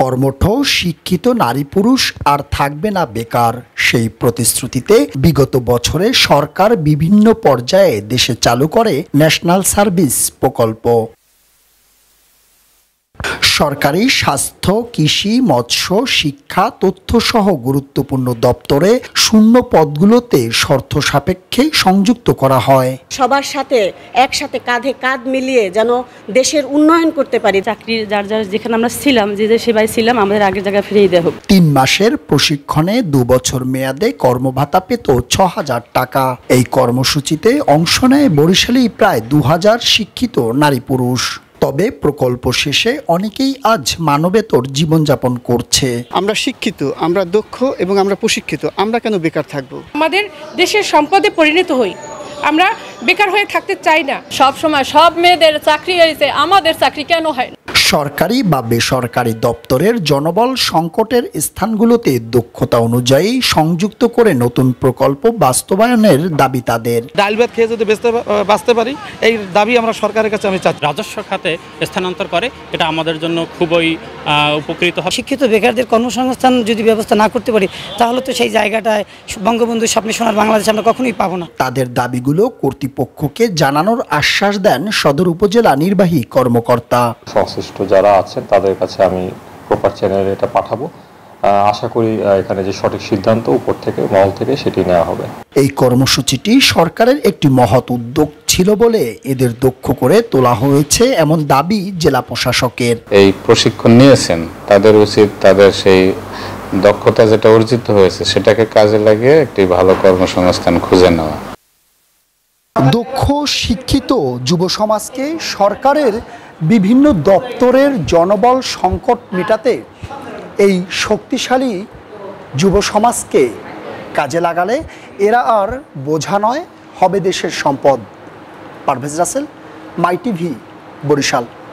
কর্মঠ শিক্ষিত নারী পুরুষ আর থাকবে না বেকার সেই প্রতিশ্রুতিতে বিগত বছরে সরকার বিভিন্ন পর্যায়ে দেশে চালু করে ন্যাশনাল সার্ভিস প্রকল্প সরকারি স্বাস্থ্য কৃষি মৎস্য শিক্ষা তথ্যসহ গুরুত্বপূর্ণ দপ্তরে শূন্য পদগুলোতে শর্ত সাপেক্ষে সংযুক্ত করা হয় সবার সাথে একসাথে কাঁধে কাঁধ মিলিয়ে যেন দেশের উন্নয়ন করতে পারি চাকরির যার যার যেখানে আমরা ছিলাম যে যে সেবায় ছিলাম আমাদের আগের জায়গায় ফিরিয়ে দেওয়া হোক তিন মাসের প্রশিক্ষণে দু বছর মেয়াদে কর্মভাতা পেত ছ হাজার টাকা এই কর্মসূচিতে অংশ নেয় বরিশালেই প্রায় দু হাজার শিক্ষিত নারী পুরুষ তবে প্রকল্প শেষে অনেকেই আজ মানবেতর জীবনযাপন করছে আমরা শিক্ষিত আমরা দক্ষ এবং আমরা প্রশিক্ষিত আমরা কেন বেকার থাকব আমাদের দেশের সম্পদে পরিণত হই আমরা বেকার হয়ে থাকতে চাই না সব সময় সব মেয়েদের চাকরি হয়েছে আমাদের চাকরি কেন হয় না সরকারি বা বেসরকারি দপ্তরের জনবল সংকটের স্থানগুলোতে দক্ষতা অনুযায়ী সংযুক্ত করে নতুন প্রকল্প বাস্তবায়নের দাবি তাদের ডাল খেয়ে যদি বাঁচতে পারি এই দাবি আমরা সরকারের কাছে আমি চাচ্ছি রাজস্ব খাতে স্থানান্তর করে এটা আমাদের জন্য খুবই উপকৃত হবে শিক্ষিত বেকারদের কর্মসংস্থান যদি ব্যবস্থা না করতে পারি তাহলে তো সেই জায়গাটায় বঙ্গবন্ধু স্বপ্নে সোনার বাংলাদেশ আমরা কখনোই পাবো না তাদের দাবিগুলো কর্তৃপক্ষকে জানানোর আশ্বাস দেন সদর উপজেলা নির্বাহী কর্মকর্তা সংশ্লিষ্ট সংশ্লিষ্ট যারা আছেন তাদের কাছে আমি প্রপার চ্যানেলে এটা পাঠাবো আশা করি এখানে যে সঠিক সিদ্ধান্ত উপর থেকে মহল থেকে সেটি নেওয়া হবে এই কর্মসূচিটি সরকারের একটি মহৎ উদ্যোগ ছিল বলে এদের দক্ষ করে তোলা হয়েছে এমন দাবি জেলা প্রশাসকের এই প্রশিক্ষণ নিয়েছেন তাদের উচিত তাদের সেই দক্ষতা যেটা অর্জিত হয়েছে সেটাকে কাজে লাগিয়ে একটি ভালো কর্মসংস্থান খুঁজে নেওয়া দক্ষ শিক্ষিত যুব সমাজকে সরকারের বিভিন্ন দপ্তরের জনবল সংকট মেটাতে এই শক্তিশালী যুব সমাজকে কাজে লাগালে এরা আর বোঝা নয় হবে দেশের সম্পদ পারভেজ রাসেল মাইটিভি বরিশাল